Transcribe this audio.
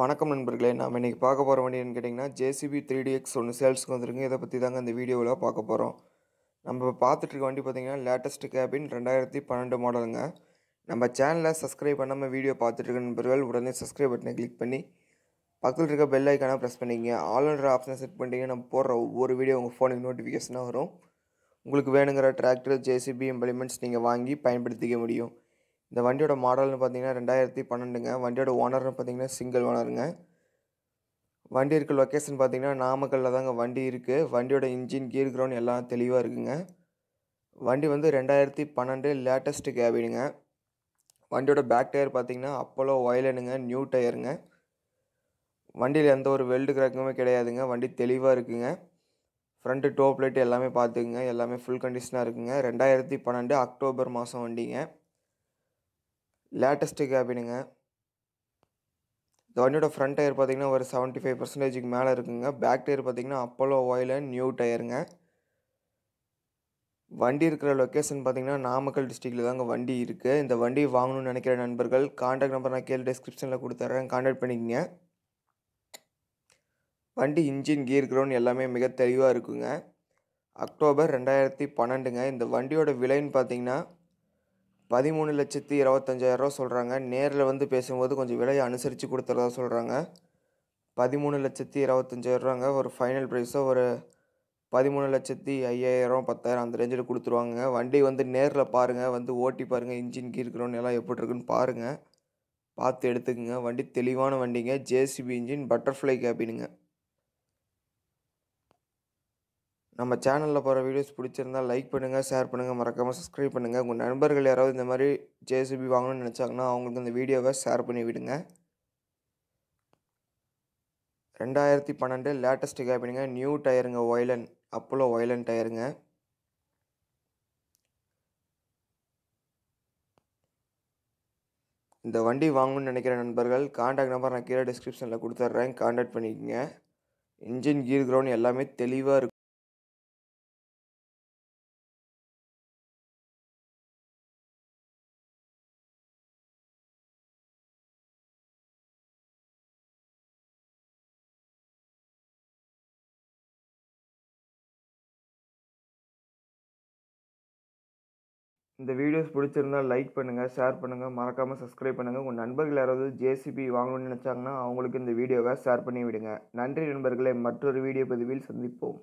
வணக்கம் நண்பர்களே நாம் இன்றைக்கி பார்க்க போகிற வண்டின்னு கேட்டிங்கன்னா ஜேசிபி த்ரீ டிஎக்ஸ் ஒன்று சேல்ஸுக்கு வந்துருங்க இதை பற்றி தாங்க இந்த வீடியோவில் பார்க்க போகிறோம் நம்ம பார்த்துட்ருக்க வண்டி பார்த்திங்கன்னா லேட்டஸ்ட்டு கேபின் ரெண்டாயிரத்தி பன்னெண்டு மாடலுங்க நம்ம சேனலில் சப்ஸ்கிரைப் பண்ணாமல் வீடியோ பார்த்துட்ருக்க நண்பர்கள் உடனே சப்ஸ்கிரைப் பட்டனை கிளிக் பண்ணி பக்கத்தில் இருக்க பெல் ஐக்கானை ப்ரெஸ் பண்ணிங்க ஆல்ரெடி ஆப்ஷனை செட் பண்ணிட்டீங்கன்னா நம்ம போடுற ஒவ்வொரு வீடியோ உங்கள் ஃபோனுக்கு நோட்டிஃபிகேஷனாக வரும் உங்களுக்கு வேணுங்கிற டிராக்டர் ஜேசிபி இம்ப்ளிமெண்ட்ஸ் நீங்கள் வாங்கி பயன்படுத்திக்க முடியும் இந்த வண்டியோட மாடல்னு பார்த்தீங்கன்னா ரெண்டாயிரத்தி பன்னெண்டுங்க வண்டியோட ஓனர்னு பார்த்தீங்கன்னா சிங்கிள் ஓனருங்க வண்டி இருக்க லொக்கேஷன் பார்த்தீங்கன்னா நாமக்கல்லில் தாங்க வண்டி இருக்குது வண்டியோட இன்ஜின் கியர் கிரவுண்ட் எல்லாம் தெளிவாக இருக்குங்க வண்டி வந்து ரெண்டாயிரத்தி பன்னெண்டு லேட்டஸ்ட்டு கேபினுங்க வண்டியோட பேக் டயர் பார்த்தீங்கன்னா அப்போலோ ஒயலனுங்க நியூ டயருங்க வண்டியில் எந்த ஒரு வெல்டு கிராக்குமே கிடையாதுங்க வண்டி தெளிவாக இருக்குங்க ஃப்ரண்ட்டு டோப் லைட் எல்லாமே பார்த்துக்குங்க எல்லாமே ஃபுல் கண்டிஷனாக இருக்குங்க ரெண்டாயிரத்தி பன்னெண்டு அக்டோபர் மாதம் வண்டிங்க லேட்டஸ்ட்டு கேபினுங்க இந்த வண்டியோட ஃப்ரண்ட் டயர் பார்த்தீங்கன்னா ஒரு செவன்ட்டி ஃபைவ் பர்சன்டேஜுக்கு மேலே இருக்குங்க பேக் டயர் பார்த்தீங்கன்னா அப்போலோ ஆயில் அண்ட் நியூ டயருங்க வண்டி இருக்கிற லொக்கேஷன் பார்த்தீங்கன்னா நாமக்கல் டிஸ்ட்ரிக்டில் தாங்க வண்டி இருக்குது இந்த வண்டி வாங்கணும்னு நினைக்கிற நண்பர்கள் கான்டாக்ட் நம்பர் நான் கீழே டிஸ்கிரிப்ஷனில் கொடுத்துட்றேன் கான்டாக்ட் பண்ணிக்கோங்க வண்டி இன்ஜின் கீர் கிரவுண்ட் எல்லாமே மிக தெளிவாக இருக்குங்க அக்டோபர் ரெண்டாயிரத்தி பன்னெண்டுங்க இந்த வண்டியோட விலைன்னு பார்த்தீங்கன்னா பதிமூணு லட்சத்தி இருபத்தஞ்சாயிரரூவா சொல்கிறாங்க நேரில் வந்து பேசும்போது கொஞ்சம் விலையை அனுசரித்து கொடுத்துறதா சொல்கிறாங்க பதிமூணு லட்சத்தி இருபத்தஞ்சாயிரரூவாங்க ஒரு ஃபைனல் ப்ரைஸோ ஒரு பதிமூணு லட்சத்தி ஐயாயிரம் பத்தாயிரம் அந்த ரேஞ்சில் கொடுத்துருவாங்க வண்டி வந்து நேரில் பாருங்கள் வந்து ஓட்டி பாருங்கள் இன்ஜின் கீர்க்கிறோன்னு எல்லாம் எப்படி இருக்குன்னு பாருங்கள் பார்த்து எடுத்துக்கோங்க வண்டி தெளிவான வண்டிங்க ஜேசிபி இன்ஜின் பட்டர்ஃப்ளை கேபினுங்க நம்ம சேனலில் போகிற வீடியோஸ் பிடிச்சிருந்தா லைக் பண்ணுங்கள் ஷேர் பண்ணுங்கள் மறக்காமல் சப்ஸ்கிரைப் பண்ணுங்கள் உங்கள் நண்பர்கள் யாராவது இந்த மாதிரி ஜேசிபி வாங்கணும்னு நினச்சாங்கன்னா அவங்களுக்கு இந்த வீடியோவை ஷேர் பண்ணி விடுங்க ரெண்டாயிரத்தி பன்னெண்டு லேட்டஸ்ட் கேபினுங்க நியூ டயருங்க ஒய்லன் அப்போலோ ஒய்லன் டயருங்க இந்த வண்டி வாங்கணும்னு நினைக்கிற நண்பர்கள் காண்டாக்ட் நம்பர் நான் கீழே டிஸ்கிரிப்ஷனில் கொடுத்துட்றேன் காண்டாக்ட் பண்ணிக்கோங்க இன்ஜின் கீர் கிரவுண்ட் எல்லாமே தெளிவாக இருக்கும் இந்த வீடியோஸ் பிடிச்சிருந்தா லைக் பண்ணுங்கள் ஷேர் பண்ணுங்கள் மறக்காமல் சப்ஸ்கிரைப் பண்ணுங்கள் உங்கள் நண்பர்கள் யாராவது ஜேசிபி வாங்கணும்னு நினச்சாங்கன்னா அவங்களுக்கு இந்த வீடியோவை ஷேர் பண்ணி விடுங்க நன்றி நண்பர்களை மற்றொரு வீடியோ பதிவில் சந்திப்போம்